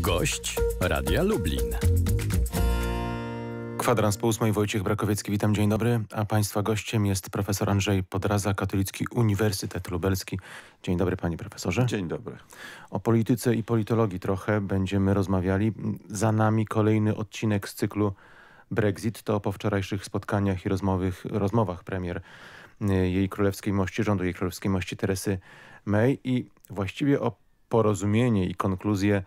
Gość Radia Lublin. Kwadrans po ósmej, Wojciech Brakowiecki, witam, dzień dobry. A Państwa gościem jest profesor Andrzej Podraza, Katolicki Uniwersytet Lubelski. Dzień dobry Panie Profesorze. Dzień dobry. O polityce i politologii trochę będziemy rozmawiali. Za nami kolejny odcinek z cyklu Brexit. To po wczorajszych spotkaniach i rozmowach, rozmowach premier y, jej królewskiej mości, rządu jej królewskiej mości Teresy May i właściwie o porozumienie i konkluzję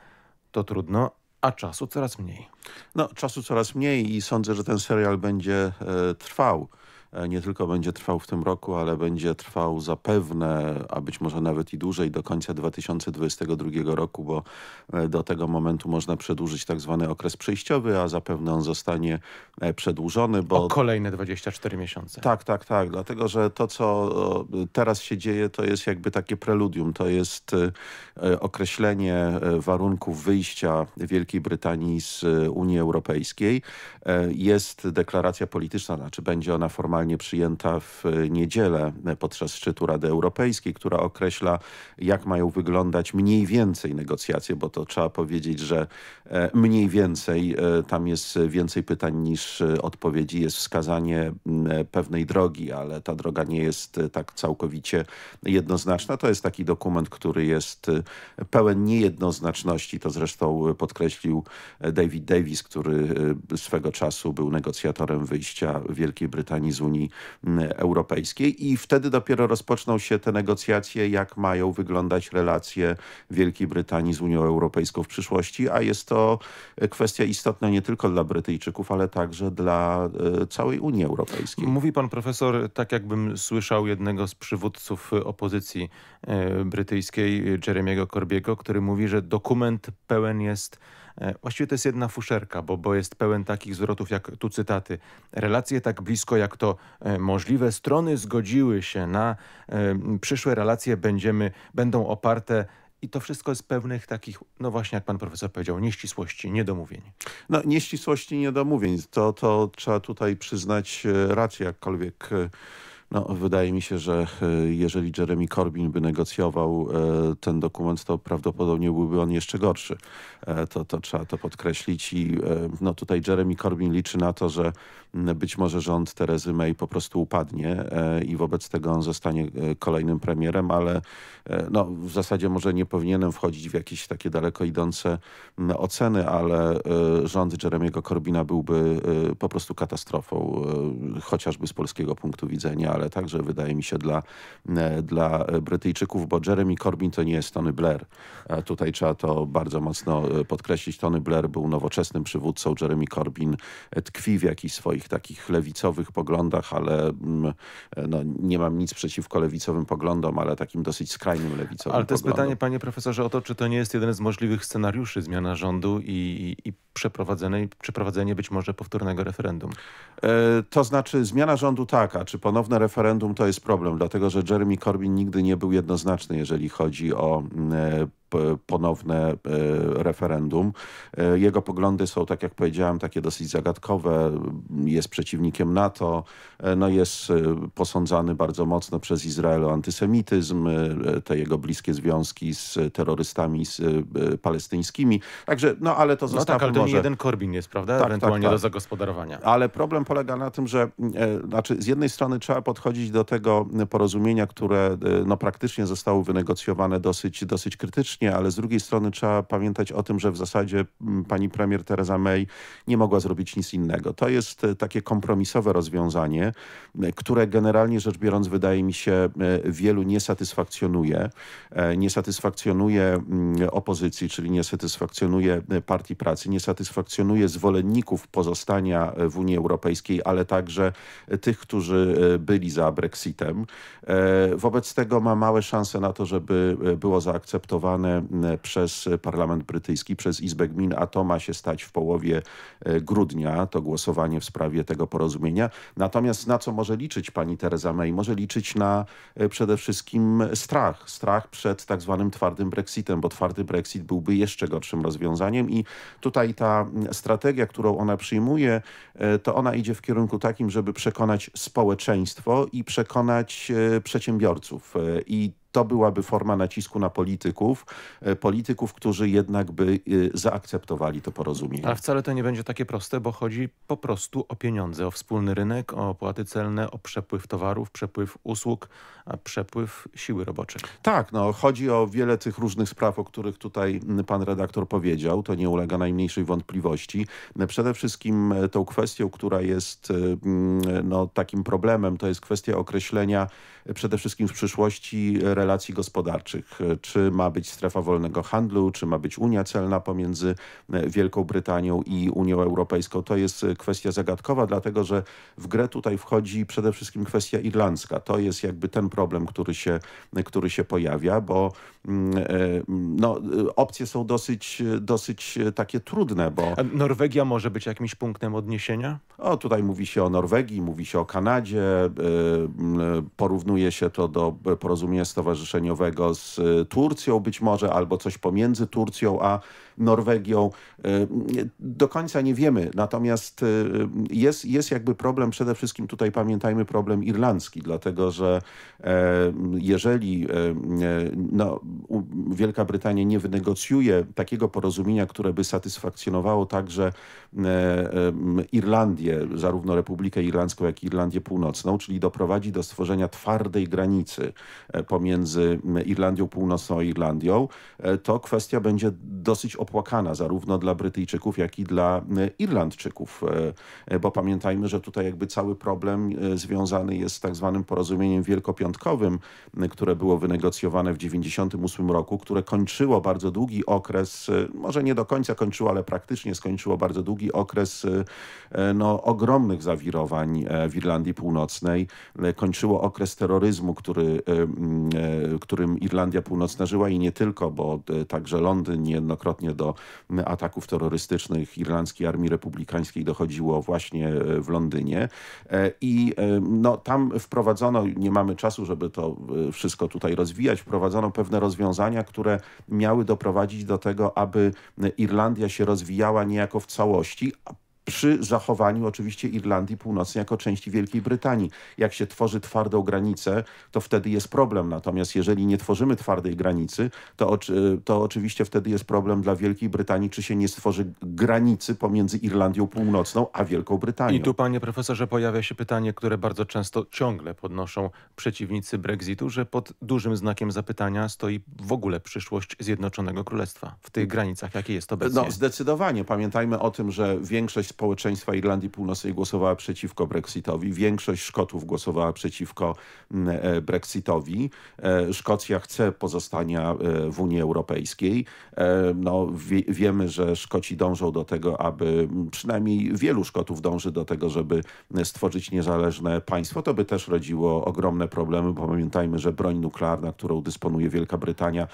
to trudno, a czasu coraz mniej. No, czasu coraz mniej i sądzę, że ten serial będzie e, trwał. E, nie tylko będzie trwał w tym roku, ale będzie trwał zapewne, a być może nawet i dłużej, do końca 2022 roku, bo e, do tego momentu można przedłużyć tak zwany okres przejściowy, a zapewne on zostanie e, przedłużony. Bo... O kolejne 24 miesiące. Tak, tak, tak. Dlatego, że to, co teraz się dzieje, to jest jakby takie preludium. To jest określenie warunków wyjścia Wielkiej Brytanii z Unii Europejskiej. Jest deklaracja polityczna, znaczy będzie ona formalnie formalnie przyjęta w niedzielę podczas szczytu Rady Europejskiej, która określa jak mają wyglądać mniej więcej negocjacje, bo to trzeba powiedzieć, że e, mniej więcej, e, tam jest więcej pytań niż e, odpowiedzi, jest wskazanie pewnej drogi, ale ta droga nie jest tak całkowicie jednoznaczna. To jest taki dokument, który jest pełen niejednoznaczności. To zresztą podkreślił David Davis, który swego czasu był negocjatorem wyjścia Wielkiej Brytanii z Unii Unii mm, Europejskiej i wtedy dopiero rozpoczną się te negocjacje, jak mają wyglądać relacje Wielkiej Brytanii z Unią Europejską w przyszłości, a jest to kwestia istotna nie tylko dla Brytyjczyków, ale także dla e, całej Unii Europejskiej. Mówi pan profesor tak, jakbym słyszał jednego z przywódców opozycji e, brytyjskiej, Jeremiego Corbiego, który mówi, że dokument pełen jest E, właściwie to jest jedna fuszerka, bo, bo jest pełen takich zwrotów jak tu cytaty. Relacje tak blisko jak to e, możliwe. Strony zgodziły się na e, przyszłe relacje będziemy, będą oparte i to wszystko jest pewnych takich, no właśnie jak pan profesor powiedział, nieścisłości, niedomówień. No nieścisłości, niedomówień. To, to trzeba tutaj przyznać rację, jakkolwiek no, wydaje mi się, że e, jeżeli Jeremy Corbyn by negocjował e, ten dokument, to prawdopodobnie byłby on jeszcze gorszy. E, to, to trzeba to podkreślić i no, tutaj Jeremy Corbyn liczy na to, że być może rząd Terezy May po prostu upadnie i wobec tego on zostanie kolejnym premierem, ale no, w zasadzie może nie powinienem wchodzić w jakieś takie daleko idące oceny, ale rząd Jeremiego Corbina byłby po prostu katastrofą, chociażby z polskiego punktu widzenia, ale także wydaje mi się dla, e, dla Brytyjczyków, bo Jeremy Corbyn to nie jest Tony Blair. E, tutaj trzeba to bardzo mocno e, podkreślić. Tony Blair był nowoczesnym przywódcą. Jeremy Corbyn tkwi w jakichś swoich takich lewicowych poglądach, ale mm, no, nie mam nic przeciwko lewicowym poglądom, ale takim dosyć skrajnym lewicowym Ale to jest poglądom. pytanie, panie profesorze, o to, czy to nie jest jeden z możliwych scenariuszy zmiana rządu i, i przeprowadzonej, przeprowadzenie być może powtórnego referendum? To znaczy zmiana rządu taka czy ponowne referendum referendum to jest problem, dlatego że Jeremy Corbyn nigdy nie był jednoznaczny, jeżeli chodzi o mm, e, ponowne e, referendum. E, jego poglądy są, tak jak powiedziałem, takie dosyć zagadkowe. Jest przeciwnikiem NATO, e, no jest posądzany bardzo mocno przez Izrael o antysemityzm, te jego bliskie związki z terrorystami z palestyńskimi. Także, no ale to no tak, ale to nie jeden Korbin jest, prawda? Tak, Ewentualnie tak, tak. do zagospodarowania. Ale problem polega na tym, że znaczy z jednej strony trzeba podchodzić do tego porozumienia, które no, praktycznie zostało wynegocjowane dosyć, dosyć krytycznie, politycznie, ale z drugiej strony trzeba pamiętać o tym, że w zasadzie mm, pani premier Theresa May nie mogła zrobić nic innego. To jest e, takie kompromisowe rozwiązanie, e, które generalnie rzecz biorąc wydaje mi się e, wielu nie satysfakcjonuje. Nie satysfakcjonuje mm, opozycji, czyli nie satysfakcjonuje Partii Pracy, nie satysfakcjonuje zwolenników pozostania w Unii Europejskiej, ale także tych, którzy byli za Brexitem. Wobec tego ma małe szanse na to, żeby było zaakceptowane E, przez Parlament Brytyjski, przez Izbę Gmin, a to ma się stać w połowie e, grudnia, to głosowanie w sprawie tego porozumienia. Natomiast na co może liczyć pani Teresa May? Może liczyć na e, przede wszystkim strach. Strach przed tak zwanym twardym Brexitem, bo twardy Brexit byłby jeszcze gorszym rozwiązaniem i tutaj ta strategia, którą ona przyjmuje, to ona idzie w kierunku takim, żeby przekonać społeczeństwo i przekonać przedsiębiorców. I to byłaby forma nacisku na polityków, e, polityków, którzy jednak by e, zaakceptowali to porozumienie. Ale wcale to nie będzie takie proste, bo chodzi po prostu o pieniądze, o wspólny rynek, o opłaty celne, o przepływ towarów, przepływ usług, przepływ siły roboczej. Tak, no chodzi o wiele tych różnych spraw, o których tutaj pan redaktor powiedział. To nie ulega najmniejszej wątpliwości. E, przede wszystkim tą kwestią, która jest no, takim problemem, to jest kwestia określenia przede wszystkim w przyszłości relacji gospodarczych. Czy ma być strefa wolnego handlu, czy ma być Unia Celna pomiędzy e, Wielką Brytanią i Unią Europejską. To jest kwestia zagadkowa, dlatego że w grę tutaj wchodzi przede wszystkim kwestia irlandzka. To jest jakby ten problem, który się, który się pojawia, bo mm, e, no, opcje są dosyć, dosyć takie trudne. Bo... A Norwegia może być jakimś punktem odniesienia? O, tutaj mówi się o Norwegii, mówi się o Kanadzie, e, porównuje porównuje się to do porozumienia stowarzyszeniowego z y, Turcją być może, albo coś pomiędzy Turcją a Norwegią. E, do końca nie wiemy, natomiast e, jest, jest jakby problem, przede wszystkim tutaj pamiętajmy problem irlandzki, dlatego że e, jeżeli no, Wielka Brytania nie wynegocjuje takiego porozumienia, które by satysfakcjonowało także Irlandię, zarówno Republikę Irlandzką, jak i Irlandię Północną, czyli doprowadzi do stworzenia twardej granicy pomiędzy Irlandią Północną a Irlandią, to kwestia będzie dosyć opłakana zarówno dla Brytyjczyków, jak i dla e, Irlandczyków, e, e, bo pamiętajmy, że tutaj jakby cały problem związany jest z tak zwanym porozumieniem wielkopiątkowym, które było wynegocjowane w 1998 roku, które kończyło bardzo długi okres, może nie do końca kończyło, ale praktycznie skończyło bardzo długi okres no, ogromnych zawirowań w Irlandii Północnej. Kończyło okres terroryzmu, który, którym Irlandia Północna żyła i nie tylko, bo także Londyn niejednokrotnie do ataków terrorystycznych Irlandzkiej Armii Republikańskiej dochodziło właśnie e, w Londynie. E, I e, no, tam wprowadzono, nie mamy czasu, żeby to wszystko tutaj rozwijać, wprowadzono pewne rozwiązania, które miały doprowadzić do tego, aby Irlandia się rozwijała niejako w całości, przy zachowaniu oczywiście Irlandii Północnej jako części Wielkiej Brytanii. Jak się tworzy twardą granicę, to wtedy jest problem. Natomiast jeżeli nie tworzymy twardej granicy, to, to oczywiście wtedy jest problem dla Wielkiej Brytanii, czy się nie stworzy granicy pomiędzy Irlandią Północną a Wielką Brytanią. I tu panie profesorze pojawia się pytanie, które bardzo często ciągle podnoszą przeciwnicy Brexitu, że pod dużym znakiem zapytania stoi w ogóle przyszłość Zjednoczonego Królestwa w tych granicach, jakie jest obecnie. No zdecydowanie. Pamiętajmy o tym, że większość społeczeństwa Irlandii Północnej głosowała przeciwko Brexitowi. Większość Szkotów głosowała przeciwko mm, e, Brexitowi. E, Szkocja chce pozostania e, w Unii Europejskiej. No, wie, wiemy, że Szkoci dążą do tego, aby mm, przynajmniej wielu Szkotów dąży do tego, żeby mm, stworzyć niezależne państwo. To by też rodziło ogromne problemy, bo pamiętajmy, że broń nuklearna, którą dysponuje Wielka Brytania,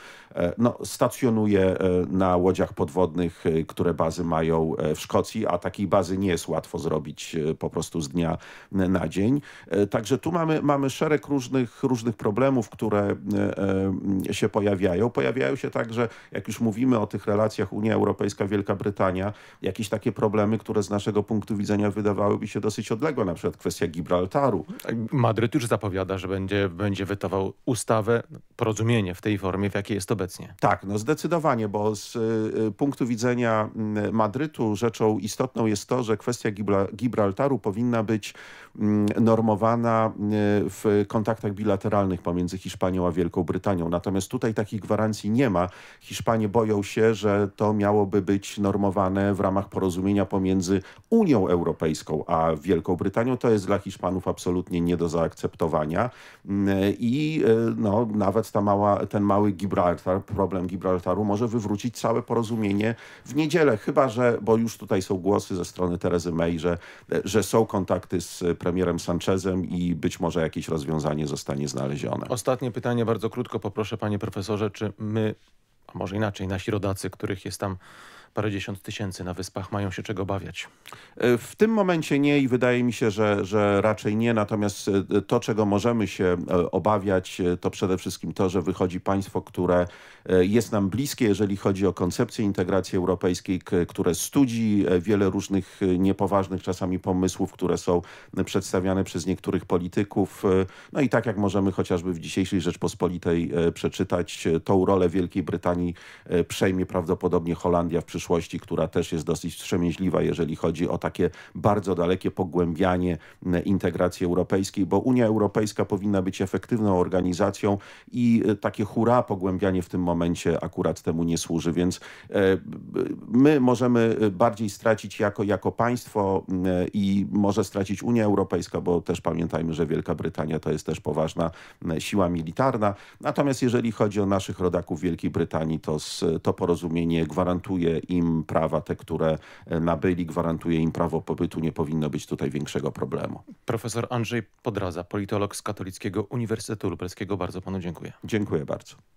no, stacjonuje na łodziach podwodnych, które bazy mają w Szkocji, a takiej takiej bazy nie jest łatwo zrobić e, po prostu z dnia na dzień. E, także tu mamy, mamy szereg różnych, różnych problemów, które e, się pojawiają. Pojawiają się także, jak już mówimy o tych relacjach Unia Europejska-Wielka Brytania, jakieś takie problemy, które z naszego punktu widzenia wydawałyby się dosyć odległe, na przykład kwestia Gibraltaru. Madryt już zapowiada, że będzie, będzie wytował ustawę, porozumienie w tej formie, w jakiej jest obecnie. Tak, no zdecydowanie, bo z punktu widzenia Madrytu rzeczą istotną jest jest to, że kwestia Gibraltaru powinna być mm, normowana y, w kontaktach bilateralnych pomiędzy Hiszpanią a Wielką Brytanią. Natomiast tutaj takich gwarancji nie ma. Hiszpanie boją się, że to miałoby być normowane w ramach porozumienia pomiędzy Unią Europejską a Wielką Brytanią. To jest dla Hiszpanów absolutnie nie do zaakceptowania mm, i y, no, nawet ta mała, ten mały Gibraltar, problem Gibraltaru może wywrócić całe porozumienie w niedzielę, chyba że, bo już tutaj są głosy ze strony Terezy May, że, że są kontakty z premierem Sanchezem i być może jakieś rozwiązanie zostanie znalezione. Ostatnie pytanie, bardzo krótko poproszę panie profesorze, czy my, a może inaczej, nasi rodacy, których jest tam parędziesiąt tysięcy na wyspach mają się czego bawiać. E, w tym momencie nie i wydaje mi się, że, że raczej nie. Natomiast e, to, czego możemy się e, obawiać, to przede wszystkim to, że wychodzi państwo, które jest nam bliskie, jeżeli chodzi o koncepcję integracji europejskiej, które studzi wiele różnych niepoważnych czasami pomysłów, które są przedstawiane przez niektórych polityków. No i tak jak możemy chociażby w dzisiejszej Rzeczpospolitej przeczytać, tą rolę Wielkiej Brytanii przejmie prawdopodobnie Holandia w przyszłości przyszłości, która też jest dosyć wstrzemięźliwa, jeżeli chodzi o takie bardzo dalekie pogłębianie e, integracji europejskiej, bo Unia Europejska powinna być efektywną organizacją i e, takie hura pogłębianie w tym momencie akurat temu nie służy, więc e, my możemy bardziej stracić jako, jako państwo i może stracić Unia Europejska, bo też pamiętajmy, że Wielka Brytania to jest też poważna siła militarna. Natomiast jeżeli chodzi o naszych rodaków Wielkiej Brytanii, to, to porozumienie gwarantuje im prawa te, które e, nabyli, gwarantuje im prawo pobytu, nie powinno być tutaj większego problemu. Profesor Andrzej Podraza, politolog z Katolickiego Uniwersytetu Lubelskiego, bardzo panu dziękuję. Dziękuję bardzo.